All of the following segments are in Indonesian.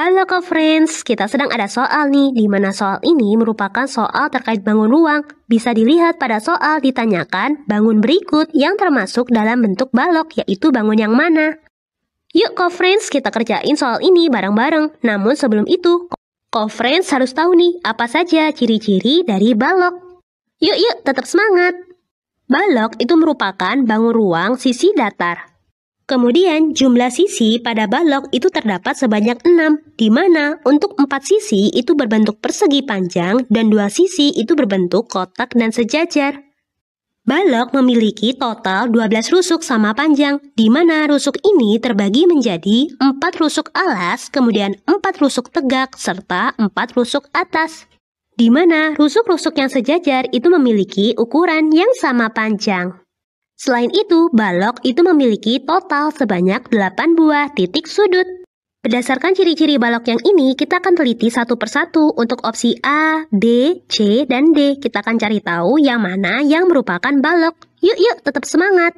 Halo Ko Friends, kita sedang ada soal nih, di mana soal ini merupakan soal terkait bangun ruang. Bisa dilihat pada soal ditanyakan bangun berikut yang termasuk dalam bentuk balok, yaitu bangun yang mana. Yuk Ko Friends, kita kerjain soal ini bareng-bareng. Namun sebelum itu, Ko Friends harus tahu nih, apa saja ciri-ciri dari balok. Yuk, yuk, tetap semangat! Balok itu merupakan bangun ruang sisi datar Kemudian jumlah sisi pada balok itu terdapat sebanyak 6, di mana untuk 4 sisi itu berbentuk persegi panjang dan 2 sisi itu berbentuk kotak dan sejajar. Balok memiliki total 12 rusuk sama panjang, di mana rusuk ini terbagi menjadi 4 rusuk alas, kemudian 4 rusuk tegak, serta 4 rusuk atas. Di mana rusuk-rusuk yang sejajar itu memiliki ukuran yang sama panjang. Selain itu, balok itu memiliki total sebanyak 8 buah titik sudut. Berdasarkan ciri-ciri balok yang ini, kita akan teliti satu persatu untuk opsi A, B, C, dan D. Kita akan cari tahu yang mana yang merupakan balok. Yuk, yuk, tetap semangat!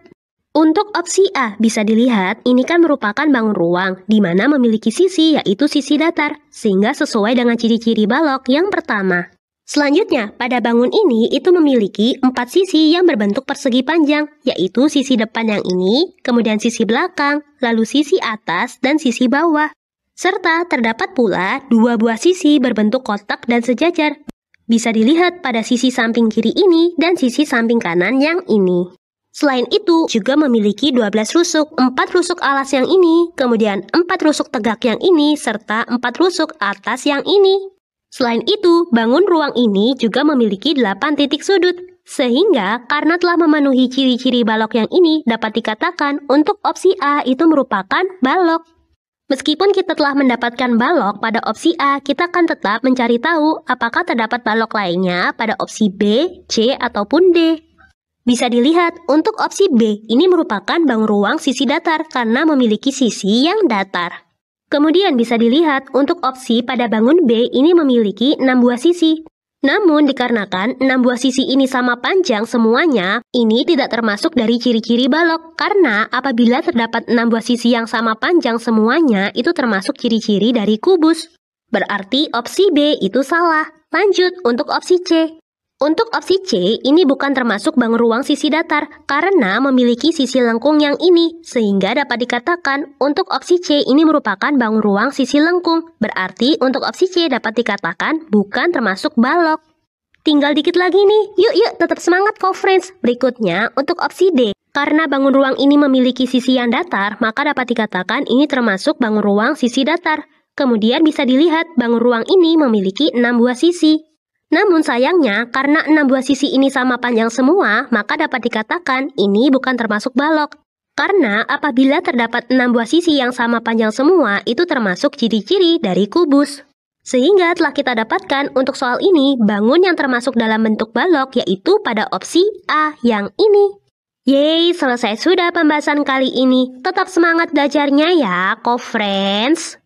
Untuk opsi A, bisa dilihat ini kan merupakan bangun ruang, di mana memiliki sisi yaitu sisi datar, sehingga sesuai dengan ciri-ciri balok yang pertama. Selanjutnya, pada bangun ini itu memiliki empat sisi yang berbentuk persegi panjang, yaitu sisi depan yang ini, kemudian sisi belakang, lalu sisi atas, dan sisi bawah. Serta terdapat pula dua buah sisi berbentuk kotak dan sejajar. Bisa dilihat pada sisi samping kiri ini dan sisi samping kanan yang ini. Selain itu, juga memiliki 12 rusuk, 4 rusuk alas yang ini, kemudian 4 rusuk tegak yang ini, serta 4 rusuk atas yang ini. Selain itu, bangun ruang ini juga memiliki 8 titik sudut, sehingga karena telah memenuhi ciri-ciri balok yang ini dapat dikatakan untuk opsi A itu merupakan balok. Meskipun kita telah mendapatkan balok pada opsi A, kita akan tetap mencari tahu apakah terdapat balok lainnya pada opsi B, C, ataupun D. Bisa dilihat, untuk opsi B ini merupakan bangun ruang sisi datar karena memiliki sisi yang datar. Kemudian bisa dilihat untuk opsi pada bangun B ini memiliki 6 buah sisi. Namun dikarenakan 6 buah sisi ini sama panjang semuanya, ini tidak termasuk dari ciri-ciri balok karena apabila terdapat 6 buah sisi yang sama panjang semuanya itu termasuk ciri-ciri dari kubus. Berarti opsi B itu salah. Lanjut untuk opsi C. Untuk opsi C, ini bukan termasuk bangun ruang sisi datar karena memiliki sisi lengkung yang ini, sehingga dapat dikatakan untuk opsi C ini merupakan bangun ruang sisi lengkung, berarti untuk opsi C dapat dikatakan bukan termasuk balok. Tinggal dikit lagi nih, yuk yuk tetap semangat for friends. Berikutnya untuk opsi D, karena bangun ruang ini memiliki sisi yang datar, maka dapat dikatakan ini termasuk bangun ruang sisi datar. Kemudian bisa dilihat bangun ruang ini memiliki 6 buah sisi, namun sayangnya, karena enam buah sisi ini sama panjang semua, maka dapat dikatakan ini bukan termasuk balok. Karena apabila terdapat enam buah sisi yang sama panjang semua, itu termasuk ciri-ciri dari kubus. Sehingga telah kita dapatkan untuk soal ini, bangun yang termasuk dalam bentuk balok yaitu pada opsi A yang ini. Yeay, selesai sudah pembahasan kali ini. Tetap semangat belajarnya ya, co-friends.